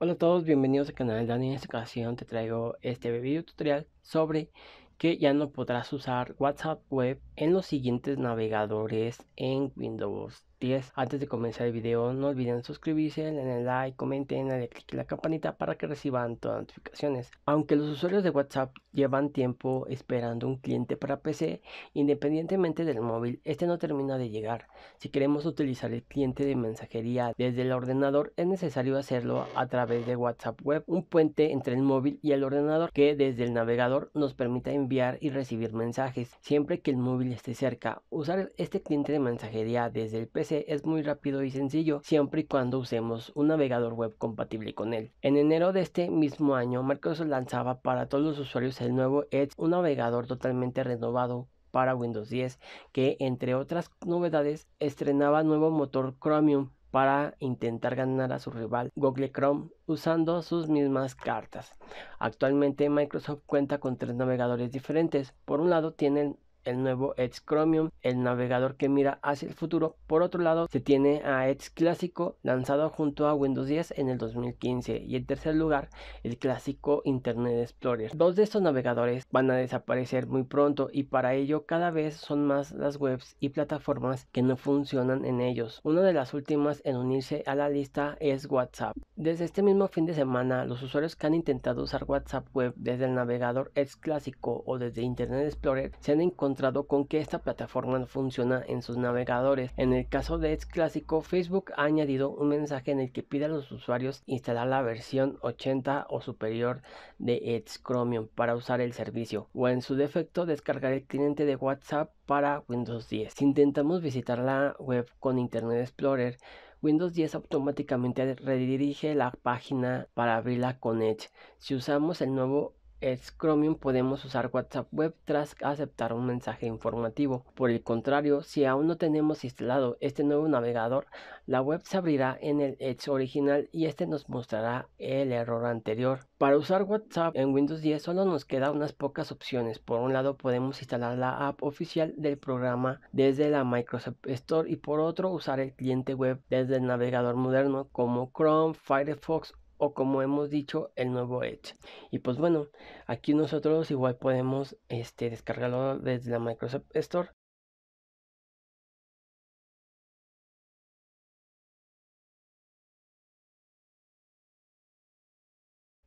Hola a todos, bienvenidos al canal Dani. En esta ocasión te traigo este video tutorial sobre que ya no podrás usar WhatsApp Web en los siguientes navegadores en Windows 10. Antes de comenzar el video, no olviden suscribirse, denle like, comenten, darle click a la campanita para que reciban todas las notificaciones. Aunque los usuarios de WhatsApp llevan tiempo esperando un cliente para PC, independientemente del móvil, este no termina de llegar. Si queremos utilizar el cliente de mensajería desde el ordenador, es necesario hacerlo a través de WhatsApp Web, un puente entre el móvil y el ordenador que desde el navegador nos permita enviar y recibir mensajes siempre que el móvil esté cerca. Usar este cliente de mensajería desde el PC es muy rápido y sencillo siempre y cuando usemos un navegador web compatible con él. En enero de este mismo año, Microsoft lanzaba para todos los usuarios pues, el nuevo Edge, un navegador totalmente renovado para Windows 10 que entre otras novedades estrenaba nuevo motor Chromium para intentar ganar a su rival Google Chrome usando sus mismas cartas. Actualmente Microsoft cuenta con tres navegadores diferentes. Por un lado tienen el nuevo Edge Chromium, el navegador que mira hacia el futuro. Por otro lado, se tiene a Edge clásico lanzado junto a Windows 10 en el 2015 y en tercer lugar, el clásico Internet Explorer. Dos de estos navegadores van a desaparecer muy pronto y para ello cada vez son más las webs y plataformas que no funcionan en ellos. Una de las últimas en unirse a la lista es WhatsApp. Desde este mismo fin de semana, los usuarios que han intentado usar WhatsApp Web desde el navegador Edge clásico o desde Internet Explorer se han encontrado con que esta plataforma no funciona en sus navegadores. En el caso de Edge clásico, Facebook ha añadido un mensaje en el que pide a los usuarios instalar la versión 80 o superior de Edge Chromium para usar el servicio, o en su defecto descargar el cliente de WhatsApp para Windows 10. Si intentamos visitar la web con Internet Explorer, Windows 10 automáticamente redirige la página para abrirla con Edge. Si usamos el nuevo es Chromium podemos usar WhatsApp Web tras aceptar un mensaje informativo. Por el contrario, si aún no tenemos instalado este nuevo navegador, la web se abrirá en el Edge original y este nos mostrará el error anterior. Para usar WhatsApp en Windows 10 solo nos queda unas pocas opciones. Por un lado podemos instalar la app oficial del programa desde la Microsoft Store y por otro usar el cliente web desde el navegador moderno como Chrome, Firefox o como hemos dicho el nuevo Edge y pues bueno aquí nosotros igual podemos este, descargarlo desde la Microsoft Store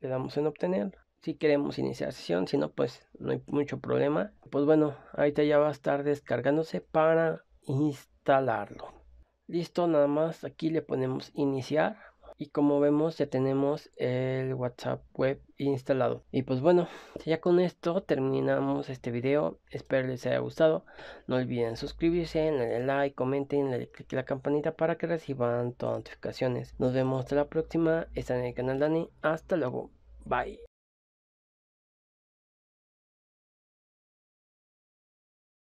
le damos en obtener si queremos iniciar sesión, si no pues no hay mucho problema. Pues bueno, ahorita ya va a estar descargándose para instalarlo. Listo, nada más aquí le ponemos iniciar y como vemos ya tenemos el WhatsApp web instalado. Y pues bueno, ya con esto terminamos este video. Espero les haya gustado. No olviden suscribirse, darle like, comenten, darle clic a la campanita para que reciban todas las notificaciones. Nos vemos hasta la próxima. Están en el canal Dani. Hasta luego. Bye.